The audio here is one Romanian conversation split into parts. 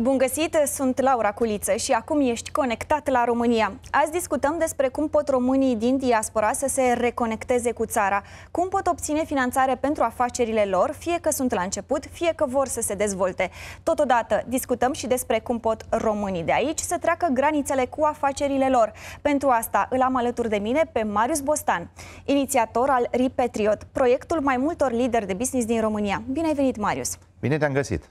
Bun găsit, sunt Laura Culiță și acum ești conectat la România. Azi discutăm despre cum pot românii din diaspora să se reconecteze cu țara, cum pot obține finanțare pentru afacerile lor, fie că sunt la început, fie că vor să se dezvolte. Totodată discutăm și despre cum pot românii de aici să treacă granițele cu afacerile lor. Pentru asta îl am alături de mine pe Marius Bostan, inițiator al Repatriot, proiectul mai multor lideri de business din România. Bine ai venit, Marius! Bine te-am găsit!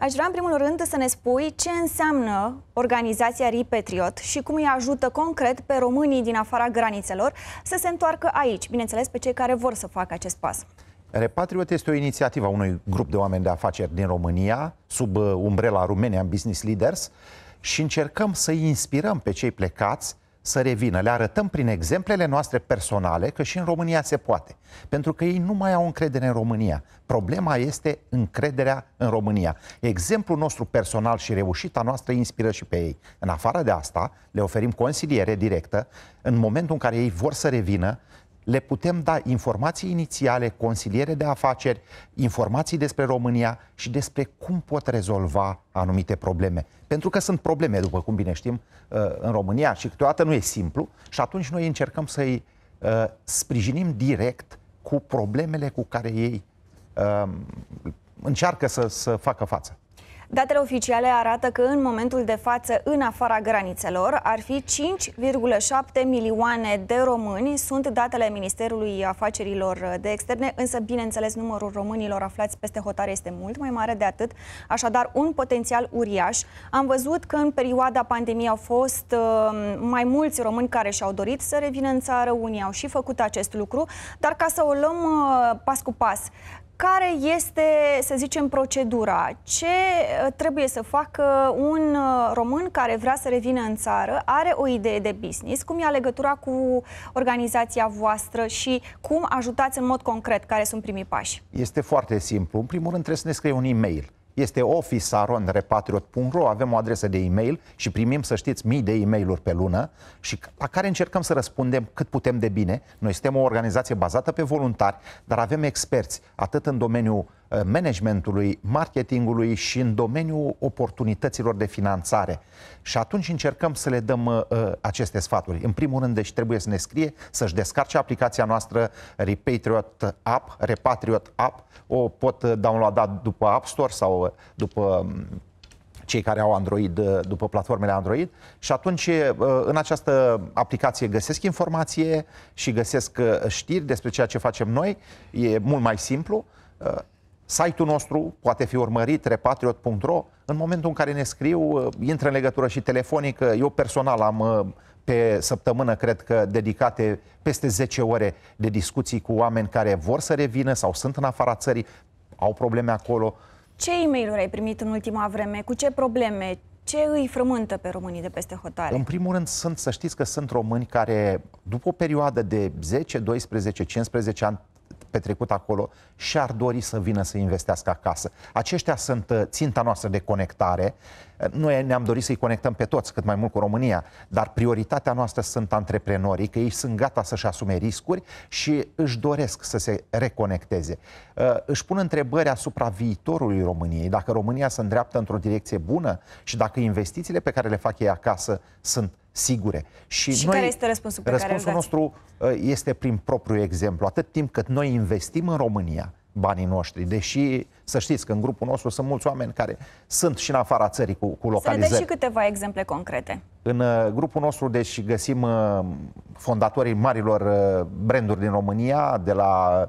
Aș vrea, în primul rând, să ne spui ce înseamnă organizația Ripetriot și cum îi ajută concret pe românii din afara granițelor să se întoarcă aici, bineînțeles pe cei care vor să facă acest pas. Repatriot este o inițiativă a unui grup de oameni de afaceri din România, sub uh, umbrela Romanian Business Leaders, și încercăm să inspirăm pe cei plecați să revină. Le arătăm prin exemplele noastre personale că și în România se poate. Pentru că ei nu mai au încredere în România. Problema este încrederea în România. Exemplul nostru personal și reușita noastră inspiră și pe ei. În afară de asta, le oferim consiliere directă în momentul în care ei vor să revină, le putem da informații inițiale, consiliere de afaceri, informații despre România și despre cum pot rezolva anumite probleme. Pentru că sunt probleme, după cum bine știm, uh, în România și câteodată nu e simplu și atunci noi încercăm să-i uh, sprijinim direct cu problemele cu care ei uh, încearcă să, să facă față. Datele oficiale arată că în momentul de față, în afara granițelor, ar fi 5,7 milioane de români. Sunt datele Ministerului Afacerilor de Externe, însă, bineînțeles, numărul românilor aflați peste hotare este mult mai mare de atât, așadar un potențial uriaș. Am văzut că în perioada pandemiei au fost uh, mai mulți români care și-au dorit să revină în țară, unii au și făcut acest lucru, dar ca să o luăm uh, pas cu pas, care este, să zicem, procedura? Ce uh, trebuie să facă un uh, român care vrea să revină în țară, are o idee de business, cum ia legătura cu organizația voastră și cum ajutați în mod concret, care sunt primii pași? Este foarte simplu. În primul rând trebuie să ne scrie un e-mail este officearonrepatriot.ro, avem o adresă de e-mail și primim, să știți, mii de e mail pe lună și la care încercăm să răspundem cât putem de bine. Noi suntem o organizație bazată pe voluntari, dar avem experți, atât în domeniul Eh, managementului, marketingului și în domeniul oportunităților de finanțare. Și atunci încercăm să le dăm uh, aceste sfaturi. În primul rând, deci trebuie să ne scrie, să-și descarce aplicația noastră Repatriot App, Repatriot App, o pot eh, downloada după App Store sau după mm, cei care au Android după platformele Android și atunci în această aplicație găsesc informație și găsesc știri despre ceea ce facem noi, e mult mai simplu Site-ul nostru poate fi urmărit, repatriot.ro, în momentul în care ne scriu, uh, intră în legătură și telefonică. Uh, eu personal am uh, pe săptămână, cred că, dedicate peste 10 ore de discuții cu oameni care vor să revină sau sunt în afara țării, au probleme acolo. Ce e mail ai primit în ultima vreme? Cu ce probleme? Ce îi frământă pe românii de peste hotare? În primul rând, sunt, să știți că sunt români care, după o perioadă de 10, 12, 15 ani, petrecut acolo și-ar dori să vină să investească acasă. Aceștia sunt uh, ținta noastră de conectare. Uh, noi ne-am dorit să-i conectăm pe toți, cât mai mult cu România, dar prioritatea noastră sunt antreprenorii, că ei sunt gata să-și asume riscuri și își doresc să se reconecteze. Uh, își pun întrebări asupra viitorului României, dacă România se îndreaptă într-o direcție bună și dacă investițiile pe care le fac ei acasă sunt sigure. Și, și noi, care este răspunsul pe Răspunsul care nostru uh, este prin propriu exemplu. Atât timp cât noi investim în România banii noștri, deși să știți că în grupul nostru sunt mulți oameni care sunt și în afara țării cu, cu localizări. Să și câteva exemple concrete. În uh, grupul nostru, deci, găsim uh, fondatorii marilor branduri din România, de la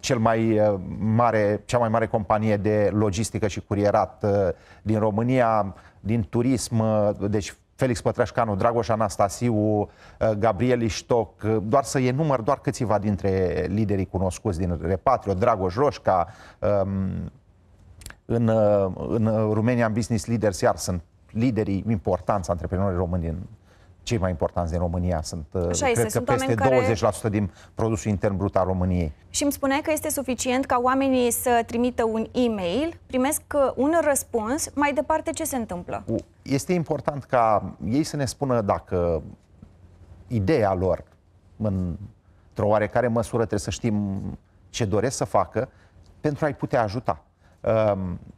cel mai mare, cea mai mare companie de logistică și curierat din România, din turism, deci Felix Pătrășcanu, Dragoș Anastasiu, uh, Gabriel Iștoc, uh, doar să enumăr doar câțiva dintre liderii cunoscuți din Repatrio, Dragoș Roșca, um, în, uh, în Romanian Business Leaders, iar sunt liderii importanți, antreprenorii români din, cei mai importanți din România sunt, Așa cred este, că sunt peste 20% care... din produsul intern brut al României. Și îmi spunea că este suficient ca oamenii să trimită un e-mail, primesc un răspuns, mai departe ce se întâmplă? este important ca ei să ne spună dacă ideea lor, într-o oarecare măsură trebuie să știm ce doresc să facă, pentru a-i putea ajuta. Uh,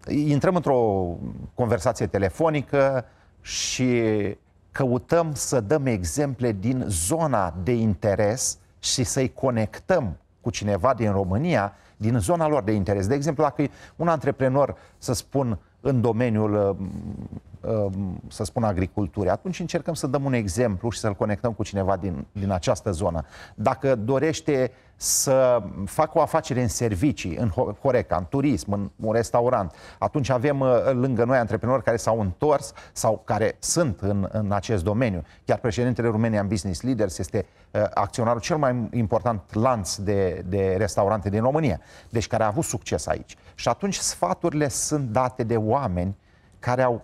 intrăm într-o conversație telefonică și căutăm să dăm exemple din zona de interes și să-i conectăm cu cineva din România, din zona lor de interes. De exemplu, dacă e un antreprenor, să spun, în domeniul um, Um, să spun, agriculturii, atunci încercăm să dăm un exemplu și să-l conectăm cu cineva din, din această zonă. Dacă dorește să facă o afacere în servicii, în Horeca, în turism, în un restaurant, atunci avem uh, lângă noi antreprenori care s-au întors sau care sunt în, în acest domeniu. Chiar președintele Romanian Business Leaders este uh, acționarul cel mai important lanț de, de restaurante din România, deci care a avut succes aici. Și atunci sfaturile sunt date de oameni care au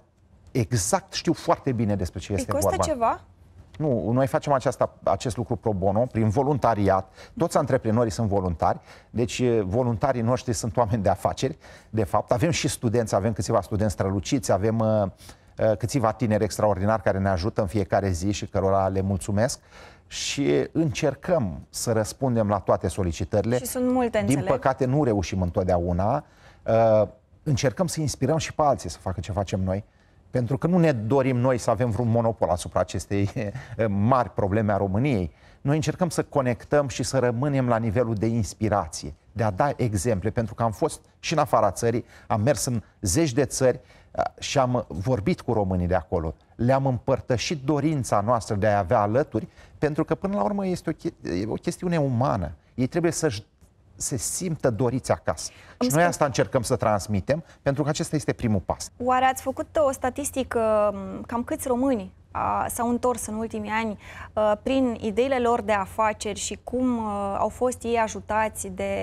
exact știu foarte bine despre ce este vorba. costă ceva? Nu, noi facem aceasta, acest lucru pro bono, prin voluntariat. Toți antreprenorii sunt voluntari, deci voluntarii noștri sunt oameni de afaceri, de fapt. Avem și studenți, avem câțiva studenți străluciți, avem uh, câțiva tineri extraordinari care ne ajută în fiecare zi și cărora le mulțumesc și încercăm să răspundem la toate solicitările. Și sunt multe, înțeleg. Din păcate nu reușim întotdeauna. Uh, încercăm să inspirăm și pe alții să facă ce facem noi pentru că nu ne dorim noi să avem vreun monopol asupra acestei eh, mari probleme a României. Noi încercăm să conectăm și să rămânem la nivelul de inspirație, de a da exemple, pentru că am fost și în afara țării, am mers în zeci de țări eh, și am vorbit cu românii de acolo. Le-am împărtășit dorința noastră de a avea alături, pentru că până la urmă este o, che- eh, o chestiune umană. Ei trebuie să-și se simtă doriți acasă. Am și noi asta încercăm să transmitem, pentru că acesta este primul pas. Oare ați făcut uh, o statistică um, cam câți români s-au întors în ultimii ani uh, prin ideile lor de afaceri și cum uh, au fost ei ajutați de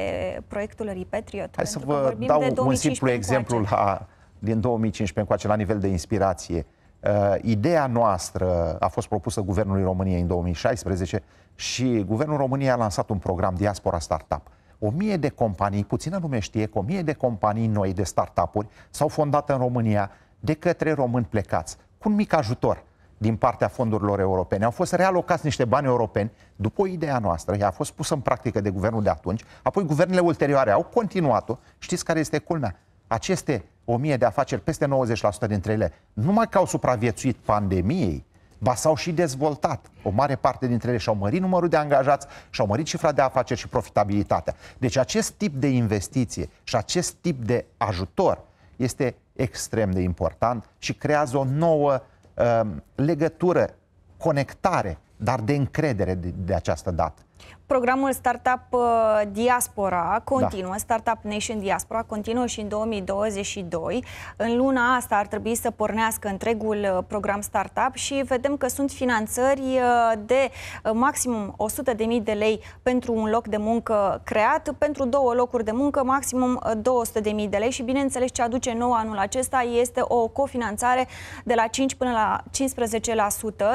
proiectul Repatriot? Hai să vă dau un simplu exemplu la, din 2015 încoace, la nivel de inspirație. Uh, ideea noastră a fost propusă Guvernului României în 2016 și Guvernul României a lansat un program Diaspora Startup o mie de companii, puțină lume știe că o mie de companii noi de startup-uri s-au fondat în România de către români plecați, cu un mic ajutor din partea fondurilor europene. Au fost realocați niște bani europeni după ideea noastră, ea a fost pusă în practică de guvernul de atunci, apoi guvernele ulterioare au continuat-o. Știți care este culmea? Aceste o mie de afaceri, peste 90% dintre ele, numai că au supraviețuit pandemiei, ba s-au și dezvoltat. O mare parte dintre ele și-au mărit numărul de angajați, și-au mărit cifra de afaceri și profitabilitatea. Deci acest tip de investiție și acest tip de ajutor este extrem de important și creează o nouă uh, legătură, conectare, dar de încredere de, de această dată. Programul Startup uh, Diaspora continuă, da. Startup Nation Diaspora continuă și în 2022. În luna asta ar trebui să pornească întregul uh, program Startup și vedem că sunt finanțări uh, de maximum 100.000 de lei pentru un loc de muncă creat, pentru două locuri de muncă maximum 200.000 de lei și bineînțeles ce aduce nou anul acesta este o cofinanțare de la 5 până la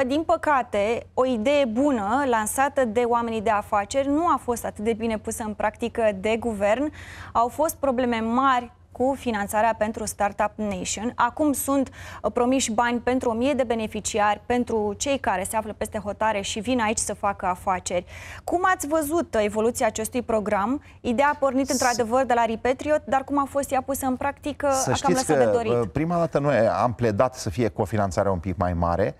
15%. Din păcate, o idee bună lansată de oamenii de afaceri nu a fost atât de bine pusă în practică de guvern. Au fost probleme mari cu finanțarea pentru Startup Nation. Acum sunt uh, promiși bani pentru 1000 de beneficiari, pentru cei care se află peste hotare și vin aici să facă afaceri. Cum ați văzut uh, evoluția acestui program? Ideea a pornit într-adevăr de la Repatriot, dar cum a fost ea pusă în practică, să cam lăsat că, de dorit. Uh, prima dată noi am pledat să fie cofinanțarea un pic mai mare,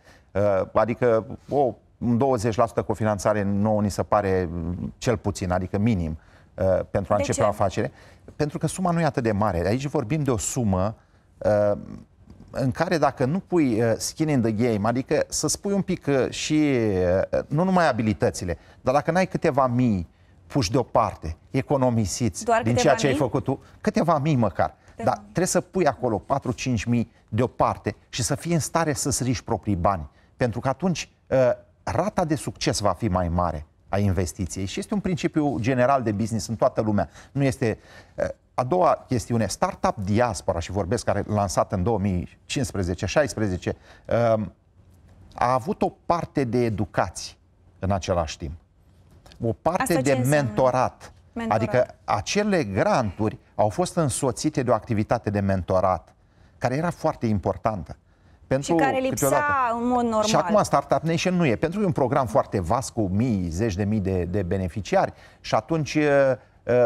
adică o 20% cofinanțare nouă ni se pare mm, cel puțin, adică minim, uh, pentru a de începe ce? o afacere. Pentru că suma nu e atât de mare. Aici vorbim de o sumă uh, în care dacă nu pui uh, skin in the game, adică să spui un pic și, nu numai abilitățile, dar dacă n-ai câteva mii puși deoparte, economisiți Doar din ceea ce mii? ai făcut tu, câteva mii măcar. De... Da. Dar trebuie să pui acolo 4-5 mii deoparte și să fii în stare să-ți riști proprii bani. Pentru că atunci rata de succes va fi mai mare a investiției și este un principiu general de business în toată lumea. Nu este eh, a doua chestiune, Startup Diaspora, și vorbesc, care lansat în 2015-16, ehm, a avut o parte de educație în același timp. O parte Asta de mentorat. mentorat. Adică acele granturi au fost însoțite de o activitate de mentorat, care era foarte importantă. Pentru și care lipsa câteodată. în mod normal. Și acum Startup Nation nu e, pentru că e un program foarte vast cu mii, zeci de mii de, de beneficiari și atunci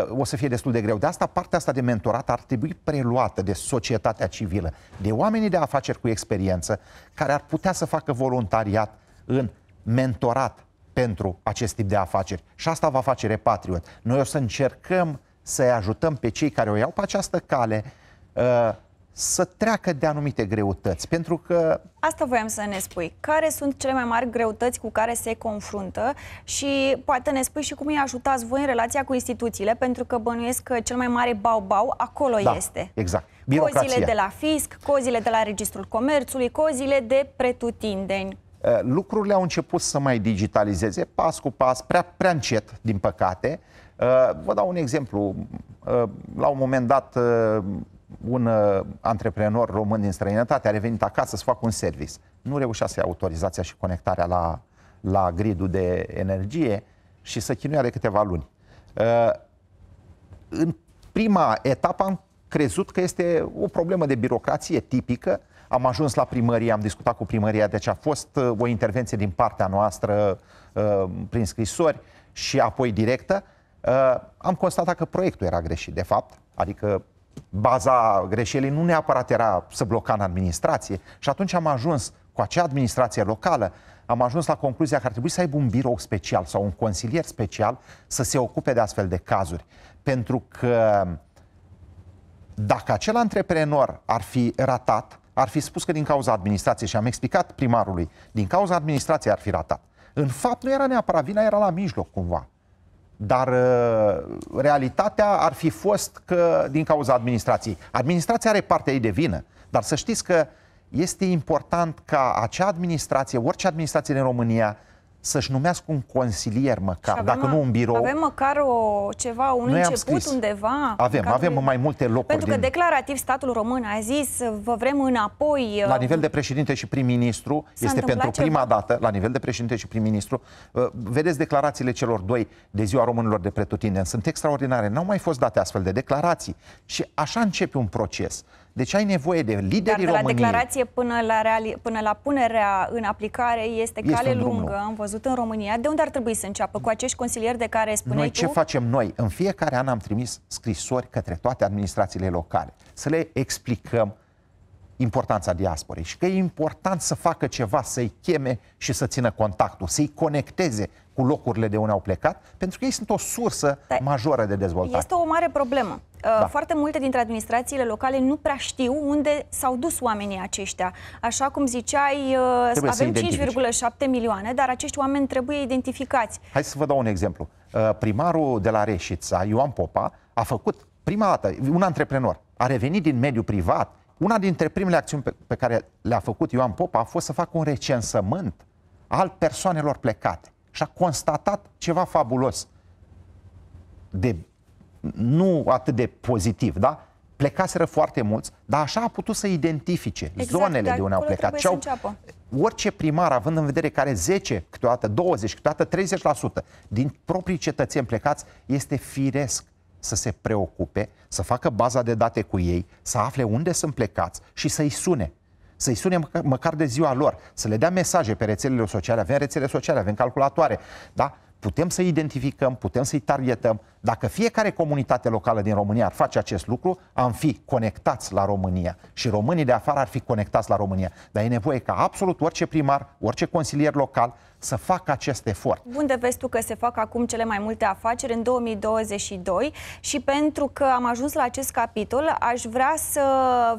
o să fie destul de greu. De asta, partea asta de mentorat ar trebui preluată de societatea civilă, de oamenii de afaceri cu experiență, care ar putea să facă voluntariat în mentorat pentru acest tip de afaceri. Și asta va face Repatriot. Noi o să încercăm să-i ajutăm pe cei care o iau pe această cale să treacă de anumite greutăți, pentru că... Asta voiam să ne spui. Care sunt cele mai mari greutăți cu care se confruntă și poate ne spui și cum îi ajutați voi în relația cu instituțiile, pentru că bănuiesc că cel mai mare bau-bau acolo da, este. exact. Birocrația. Cozile de la fisc, cozile de la Registrul Comerțului, cozile de pretutindeni. Uh, lucrurile au început să mai digitalizeze pas cu pas, prea, prea încet, din păcate. Uh, vă dau un exemplu. Uh, la un moment dat un uh, antreprenor român din străinătate a revenit acasă să facă un service. Nu reușea să ia autorizația și conectarea la, la gridul de energie și să chinuia de câteva luni. Uh, în prima etapă am crezut că este o problemă de birocrație tipică. Am ajuns la primărie, am discutat cu primăria, deci a fost uh, o intervenție din partea noastră uh, prin scrisori și apoi directă. Uh, am constatat că proiectul era greșit, de fapt, adică baza greșelii nu neapărat era să bloca în administrație. Și atunci am ajuns cu acea administrație locală, am ajuns la concluzia că ar trebui să aibă un birou special sau un consilier special să se ocupe de astfel de cazuri. Pentru că dacă acel antreprenor ar fi ratat, ar fi spus că din cauza administrației, și am explicat primarului, din cauza administrației ar fi ratat. În fapt, nu era neapărat vina, era la mijloc cumva. Dar uh, realitatea ar fi fost că din cauza administrației. Administrația are partea ei de vină, dar să știți că este important ca acea administrație, orice administrație din România, să-și numească un consilier măcar, avem, dacă nu un birou. Avem măcar o, ceva, un Noi început scris. undeva? Avem, avem avem mai multe locuri. Pentru că din... declarativ statul român a zis, vă vrem înapoi. La uh, nivel de președinte și prim-ministru, este pentru ceva? prima dată, la nivel de președinte și prim-ministru, uh, vedeți declarațiile celor doi de ziua românilor de pretutindeni, sunt extraordinare, n-au mai fost date astfel de declarații. Și așa începe un proces. Deci ai nevoie de liderii Dar de României. la declarație până la, reali- până la punerea în aplicare este, este cale lungă, am văzut în România. De unde ar trebui să înceapă? Cu acești consilieri de care spuneai noi, tu? Noi ce facem noi? În fiecare an am trimis scrisori către toate administrațiile locale să le explicăm importanța diasporei și că e important să facă ceva, să-i cheme și să țină contactul, să-i conecteze cu locurile de unde au plecat, pentru că ei sunt o sursă da. majoră de dezvoltare. Este o mare problemă. Uh, da. Foarte multe dintre administrațiile locale nu prea știu unde s-au dus oamenii aceștia. Așa cum ziceai, uh, trebuie avem 5,7 milioane, dar acești oameni trebuie identificați. Hai să vă dau un exemplu. Uh, primarul de la Reșița, Ioan Popa, a făcut prima dată, un antreprenor, a revenit din mediul privat, una dintre primele acțiuni pe, care le-a făcut Ioan Popa a fost să facă un recensământ al persoanelor plecate și a constatat ceva fabulos. De, nu atât de pozitiv, da? Plecaseră foarte mulți, dar așa a putut să identifice exact, zonele da, de unde au plecat. Ce au, orice primar, având în vedere care 10, câteodată 20, câteodată 30% din proprii cetățeni plecați, este firesc să se preocupe, să facă baza de date cu ei, să afle unde sunt plecați și să-i sune să-i sune măcar de ziua lor, să le dea mesaje pe rețelele sociale, avem rețele sociale, avem calculatoare, da? Putem să identificăm, putem să-i targetăm, dacă fiecare comunitate locală din România ar face acest lucru, am fi conectați la România și românii de afară ar fi conectați la România. Dar e nevoie ca absolut orice primar, orice consilier local să facă acest efort. Unde vezi tu că se fac acum cele mai multe afaceri în 2022 și pentru că am ajuns la acest capitol, aș vrea să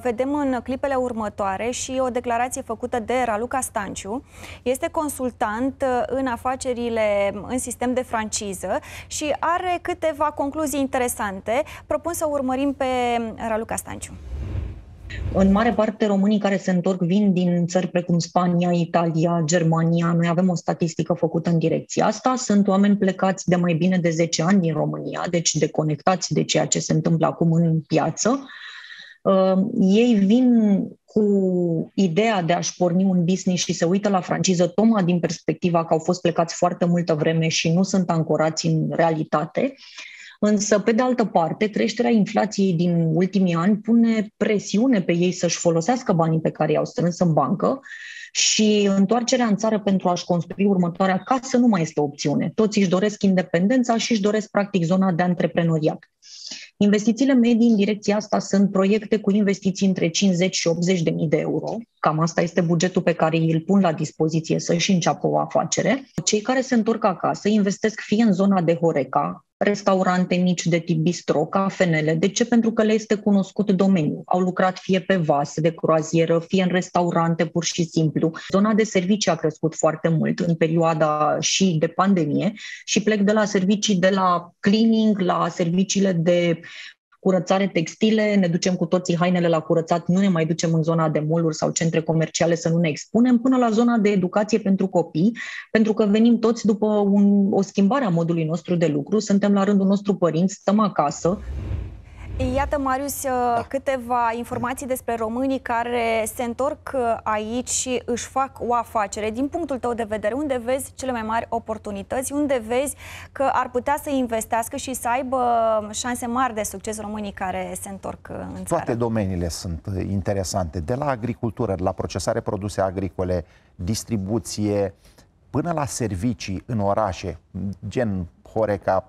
vedem în clipele următoare și o declarație făcută de Raluca Stanciu. Este consultant în afacerile în sistem de franciză și are câte câteva concluzii interesante. Propun să urmărim pe Raluca Stanciu. În mare parte, românii care se întorc vin din țări precum Spania, Italia, Germania. Noi avem o statistică făcută în direcția asta. Sunt oameni plecați de mai bine de 10 ani din România, deci deconectați de ceea ce se întâmplă acum în piață. Uh, ei vin cu ideea de a-și porni un business și se uită la franciză, tocmai din perspectiva că au fost plecați foarte multă vreme și nu sunt ancorați în realitate, uh, Însă, pe de altă parte, creșterea inflației din ultimii ani pune presiune pe ei să-și folosească banii pe care i-au strâns în bancă și întoarcerea în țară pentru a-și construi următoarea casă nu mai este o opțiune. Toți își doresc independența și își doresc practic zona de antreprenoriat. Investițiile medii în direcția asta sunt proiecte cu investiții între 50 și 80 de mii de euro. Cam asta este bugetul pe care îl pun la dispoziție să-și înceapă o afacere. Cei care se întorc acasă investesc fie în zona de Horeca, restaurante mici de tip bistro, cafenele. De ce? Pentru că le este cunoscut domeniul. Au lucrat fie pe vase de croazieră, fie în restaurante pur și simplu. Zona de servicii a crescut foarte mult în perioada și de pandemie și plec de la servicii de la cleaning, la serviciile de curățare textile, ne ducem cu toții hainele la curățat, nu ne mai ducem în zona de moluri sau centre comerciale să nu ne expunem, până la zona de educație pentru copii, pentru că venim toți după un, o schimbare a modului nostru de lucru, suntem la rândul nostru părinți, stăm acasă, Iată, Marius, da. Uh, câteva informații despre românii care se întorc uh, aici și își fac o afacere. Din punctul tău de vedere, unde vezi cele mai mari oportunități? Unde vezi că ar putea să investească și să aibă uh, șanse mari de succes românii care se întorc în țară? Toate domeniile sunt interesante, de la agricultură, la procesare produse agricole, distribuție, uh, până la servicii în orașe, gen Horeca,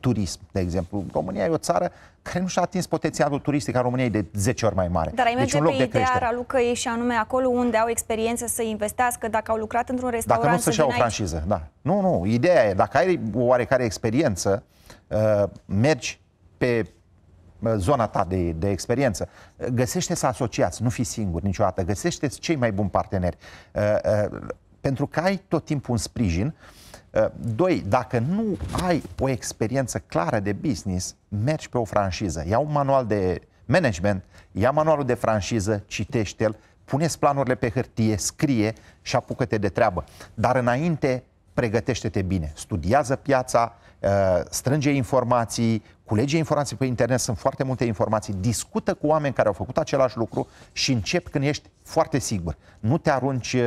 turism, de exemplu. România e o țară care nu și-a atins potențialul turistic al României de 10 ori mai mare. Dar ai deci merge pe ideea creștere. Ralucăi și anume acolo unde au experiență să investească, dacă au lucrat într-un restaurant... Dacă nu să-și iau o franciză, aici. da. Nu, nu, ideea e, dacă ai o oarecare experiență, uh, mergi pe uh, zona ta de, de experiență. Găsește să asociați, nu fi singur niciodată. Găsește cei mai buni parteneri. Uh, pentru că ai tot timpul un sprijin. Uh, doi, dacă nu ai o experiență clară de business, mergi pe o franșiză. Ia un manual de management, ia manualul de franșiză, citește-l, puneți planurile pe hârtie, scrie și apucă-te de treabă. Dar înainte pregătește-te bine, studiază piața, uh, strânge informații, culege informații pe internet, sunt foarte multe informații, discută cu oameni care au făcut același lucru și încep când ești foarte sigur. Nu te arunci uh,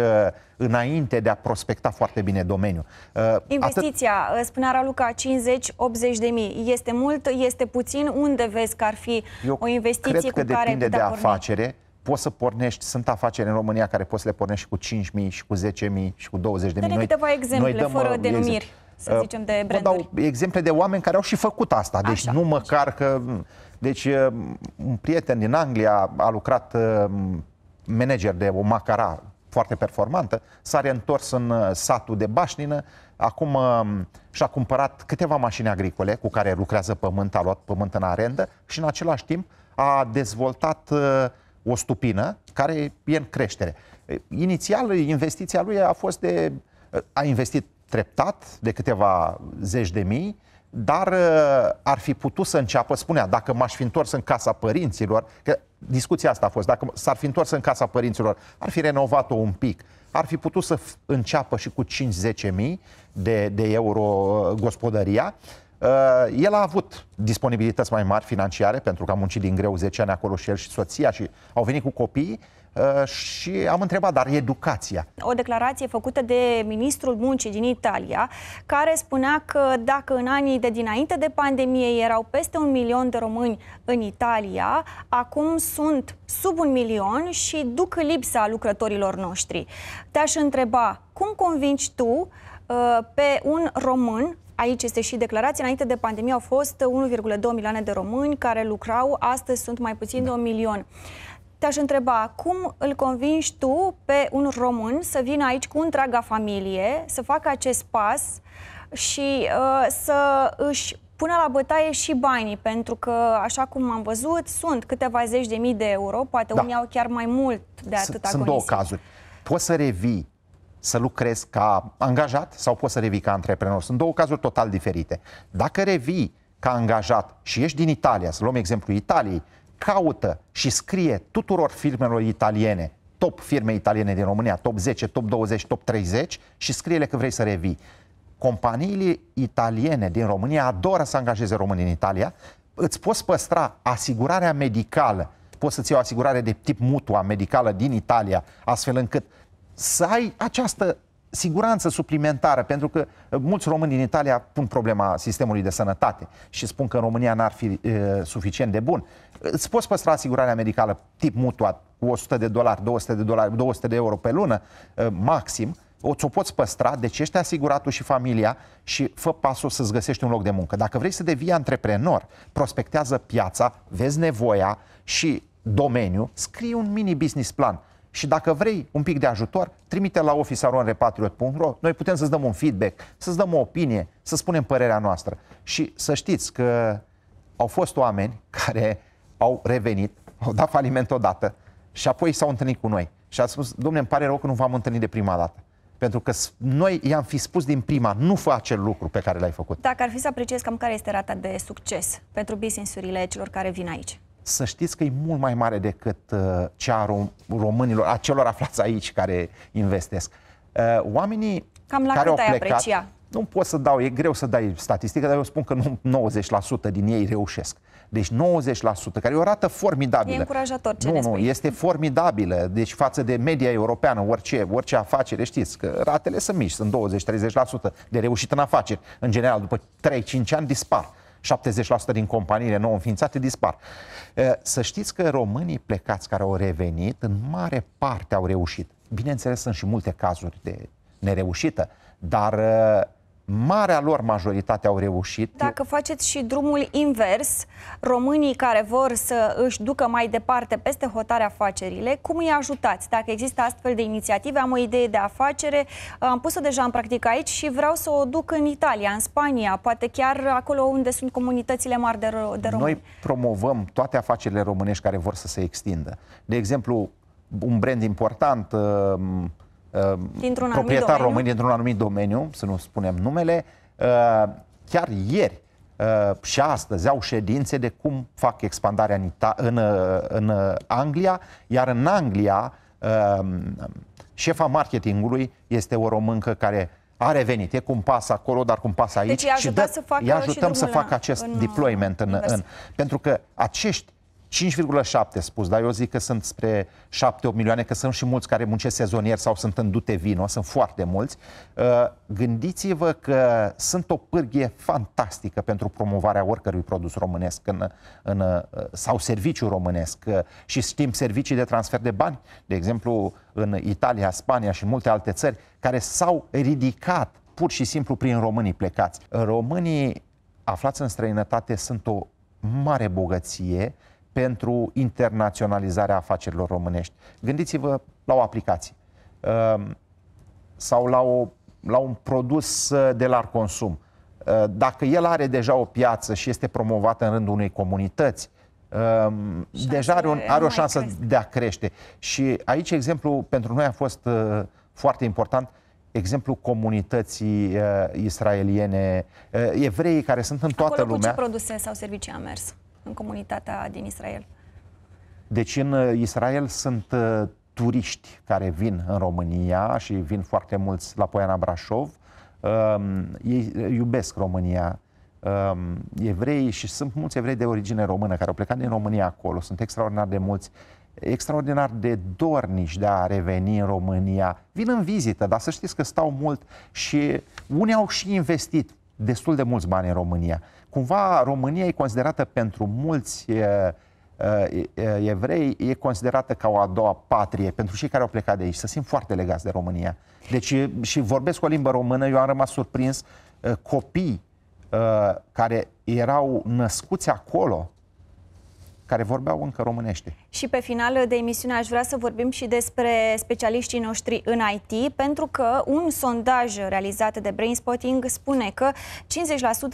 înainte de a prospecta foarte bine domeniul. Uh, Investiția, Atât... spunea Raluca, 50-80 de mii. Este mult, este puțin? Unde vezi că ar fi Eu o investiție cred că care depinde de afacere. Porni? poți să pornești, sunt afaceri în România care poți să le pornești și cu 5.000 și cu 10.000 și cu 20.000. Dă-ne noi, câteva exemple, noi dăm, fără uh, denumiri. Exemple. Să uh, zicem de branduri. dau exemple de oameni care au și făcut asta, deci așa, nu măcar așa. că... Deci uh, un prieten din Anglia a lucrat manager de o macara foarte performantă, s-a reîntors în satul de Bașnină, acum și-a cumpărat câteva mașini agricole cu care lucrează pământ, a luat pământ în arendă și în același timp a dezvoltat uh, o stupină care e în creștere. Inițial, investiția lui a fost de... a investit treptat de câteva zeci de mii, dar uh, ar fi putut să înceapă, spunea, dacă m-aș fi întors în casa părinților, că discuția asta a fost, dacă s-ar fi întors în casa părinților, ar fi renovat-o un pic, ar fi putut să înceapă și cu 5-10 mii de, de euro uh, gospodăria, Uh, el a avut disponibilități mai mari financiare, pentru că a muncit din greu 10 ani acolo și el și soția și au venit cu copiii uh, și am întrebat, dar educația? O declarație făcută de ministrul muncii din Italia, care spunea că dacă în anii de dinainte de pandemie erau peste un milion de români în Italia, acum sunt sub un milion și duc lipsa lucrătorilor noștri. Te-aș întreba, cum convingi tu uh, pe un român aici este și declarația, înainte de pandemie au fost 1,2 milioane de români care lucrau, astăzi sunt mai puțin da. de un milion. Te-aș întreba, cum îl convingi tu pe un român să vină aici cu întreaga familie, să facă acest pas și uh, să își pună la bătaie și banii, pentru că, așa cum am văzut, sunt câteva zeci de mii de euro, poate da. unii au chiar mai mult de atât Sunt două cazuri. Poți să revii să lucrezi ca angajat sau poți să revii ca antreprenor. Sunt două cazuri total diferite. Dacă revii ca angajat și ești din Italia, să luăm exemplu Italiei, caută și scrie tuturor firmelor italiene, top firme italiene din România, top 10, top 20, top 30 și scrie-le că vrei să revii. Companiile italiene din România adoră să angajeze români în Italia, îți poți păstra asigurarea medicală, poți să-ți iei o asigurare de tip mutua medicală din Italia, astfel încât să ai această siguranță suplimentară, pentru că uh, mulți români din Italia pun problema sistemului de sănătate și spun că în România n-ar fi e, uh, suficient de bun. Uh, îți poți păstra asigurarea medicală tip mutuat cu 100 de dolari, 200 de, dolari, 200 de euro pe lună, e, maxim, o ți-o poți păstra, deci ești asiguratul și familia și fă pasul să-ți găsești un loc de muncă. Dacă vrei să devii antreprenor, prospectează piața, vezi nevoia și domeniu, scrii un mini business plan și dacă vrei un pic de ajutor, trimite la officearonrepatriot.ro, noi putem să-ți dăm un feedback, să-ți dăm o opinie, să spunem părerea noastră. Și să știți că au fost oameni care au revenit, au dat faliment odată și apoi s-au întâlnit cu noi. Și a spus, domnule, îmi pare rău că nu v-am întâlnit de prima dată. Pentru că noi i-am fi spus din prima, nu fă acel lucru pe care l-ai făcut. Dacă ar fi să apreciez cam care este rata de succes pentru business-urile celor care vin aici? să știți că e mult mai mare decât uh, cea românilor, a celor aflați aici care investesc. Uh, oamenii Cam la care cât au plecat, ai aprecia? Nu pot să dau, e greu să dai statistică, dar eu spun că nu 90% din ei reușesc. Deci 90%, care e o rată formidabilă. E încurajator ce Nu, nu, este formidabilă. Deci față de media europeană, orice, orice afacere, știți că ratele sunt mici, sunt 20-30% de reușit în afaceri. În general, după 3-5 ani dispar. 70% din companiile nou înființate dispar. Să știți că românii plecați care au revenit, în mare parte au reușit. Bineînțeles, sunt și multe cazuri de nereușită, dar marea lor majoritate au reușit. Dacă faceți și drumul invers, românii care vor să își ducă mai departe peste hotare afacerile, cum îi ajutați? Dacă există astfel de inițiative, am o idee de afacere, am pus-o deja în practică aici și vreau să o duc în Italia, în Spania, poate chiar acolo unde sunt comunitățile mari de, ro- de români. Noi promovăm toate afacerile românești care vor să se extindă. De exemplu, un brand important uh, Um, dintr-un proprietar român dintr-un anumit domeniu, să nu spunem numele, uh, chiar ieri uh, și astăzi au ședințe de cum fac expandarea în, Ita- în, uh, în Anglia, iar în Anglia um, șefa marketingului este o româncă care a revenit, e cum pas acolo, dar cum pas deci aici. Deci și dă, să facă ajutăm și să facă acest în, deployment. În, în, pentru că acești 5,7 spus, dar eu zic că sunt spre 7-8 milioane, că sunt și mulți care muncesc sezonier sau sunt în dute vino, sunt foarte mulți. Uh, gândiți-vă că sunt o pârghie fantastică pentru promovarea oricărui produs românesc în, în, uh, sau serviciu românesc uh, și știm servicii de transfer de bani, de exemplu în Italia, Spania și multe alte țări, care s-au ridicat pur și simplu prin românii plecați. Românii aflați în străinătate sunt o mare bogăție pentru internaționalizarea afacerilor românești. Gândiți-vă la o aplicație um, sau la, o, la un produs uh, de larg consum. Uh, dacă el are deja o piață și este promovat în rândul unei comunități, um, Șanțele deja are, un, are o șansă crește. de a crește. Și aici exemplu pentru noi a fost uh, foarte important exemplu comunității israeliene, evreii care sunt în toată Acolo lumea. Cu ce produse sau servicii a mers? în comunitatea din Israel. Deci în uh, Israel sunt uh, turiști care vin în România și vin foarte mulți la Poiana Brașov. Um, ei uh, iubesc România, um, evrei și sunt mulți evrei de origine română care au plecat din România acolo, sunt extraordinar de mulți, extraordinar de dornici de a reveni în România. Vin în vizită, dar să știți că stau mult și unii au și investit destul de mulți bani în România. Cumva România e considerată pentru mulți evrei, e considerată ca o a doua patrie pentru cei care au plecat de aici, să simt foarte legați de România. Deci și vorbesc o limbă română, eu am rămas surprins, copii care erau născuți acolo, care vorbeau încă românește. Și pe final de emisiune aș vrea să vorbim și despre specialiștii noștri în IT, pentru că un sondaj realizat de Brainspotting spune că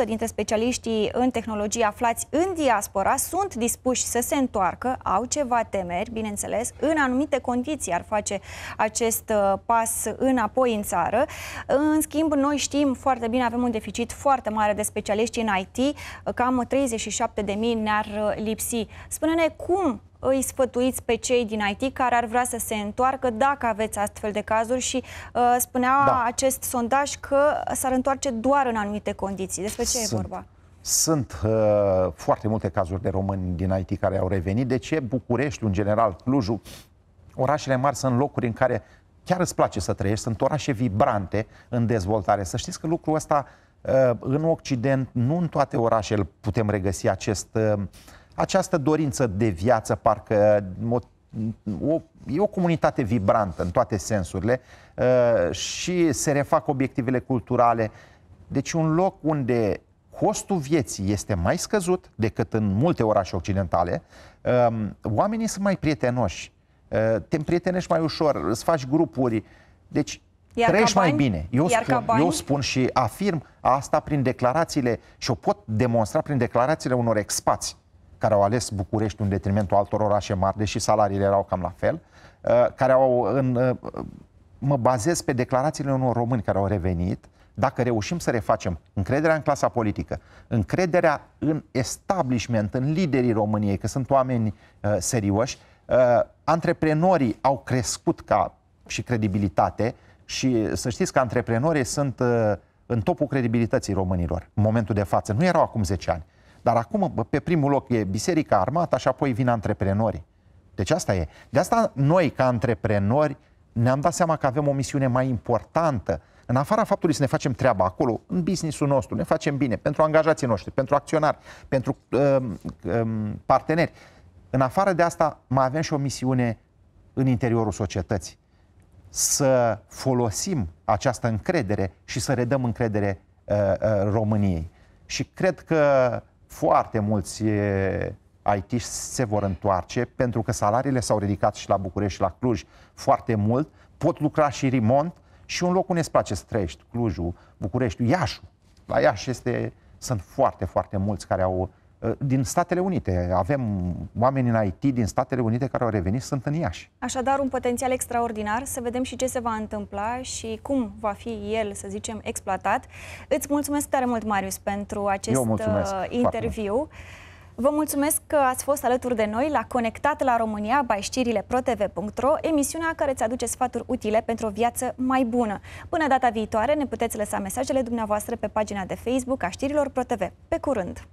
50% dintre specialiștii în tehnologie aflați în diaspora sunt dispuși să se întoarcă, au ceva temeri, bineînțeles, în anumite condiții ar face acest uh, pas înapoi în țară. În schimb, noi știm foarte bine, avem un deficit foarte mare de specialiști în IT, cam 37.000 ne-ar uh, lipsi. Spune-ne cum îi sfătuiți pe cei din IT care ar vrea să se întoarcă dacă aveți astfel de cazuri și uh, spunea da. acest sondaj că s-ar întoarce doar în anumite condiții. Despre ce Sunt. e vorba? Sunt uh, foarte multe cazuri de români din IT care au revenit. De deci ce București, în general, Clujul, orașele mari sunt locuri în care chiar îți place să trăiești, sunt orașe vibrante în dezvoltare. Să știți că lucrul ăsta uh, în Occident, nu în toate orașele putem regăsi acest uh, această dorință de viață, parcă o, e o comunitate vibrantă în toate sensurile uh, și se refac obiectivele culturale. Deci un loc unde costul vieții este mai scăzut decât în multe orașe occidentale, uh, oamenii sunt mai prietenoși, uh, te împrietenești mai ușor, îți faci grupuri, deci iar trăiești mai bine. Eu spun, eu spun și afirm asta prin declarațiile și o pot demonstra prin declarațiile unor expați care au ales București în detrimentul altor orașe mari, deși salariile erau cam la fel, uh, care au în, uh, uh, mă bazez pe declarațiile unor români care au revenit, dacă reușim să refacem încrederea în clasa politică, încrederea în establishment, în liderii României, că sunt oameni uh, serioși, uh, antreprenorii au crescut ca și credibilitate și să știți că antreprenorii sunt uh, în topul credibilității românilor în momentul de față. Nu erau acum 10 ani. Dar acum, pe primul loc, e biserica, armată și apoi vin antreprenorii. Deci asta e. De asta noi, ca antreprenori, ne-am dat seama că avem o misiune mai importantă în afara faptului să ne facem treaba acolo, în businessul nostru, ne facem bine pentru angajații noștri, pentru acționari, pentru um, um, parteneri. În afară de asta, mai avem și o misiune în interiorul societății. Să folosim această încredere și să redăm încredere uh, uh, României. Și cred că foarte mulți it se vor întoarce pentru că salariile s-au ridicat și la București și la Cluj foarte mult, pot lucra și remont și un loc unde îți place să trăiești, Clujul, București, Iașu. La Iași este, sunt foarte, foarte mulți care au Ă, din Statele Unite. Avem oameni în IT din Statele Unite care au revenit, sunt în Iași. Așadar, un potențial extraordinar, să vedem și ce se va întâmpla și cum va fi el, să zicem, exploatat. Îți mulțumesc tare mult, Marius, pentru acest uh, interviu. Vă mulțumesc că ați fost alături de noi la Conectat la România by știrile protv.ro, emisiunea care îți aduce sfaturi utile pentru o viață mai bună. Până data viitoare ne puteți lăsa mesajele dumneavoastră pe pagina de Facebook a știrilor ProTV. Pe curând!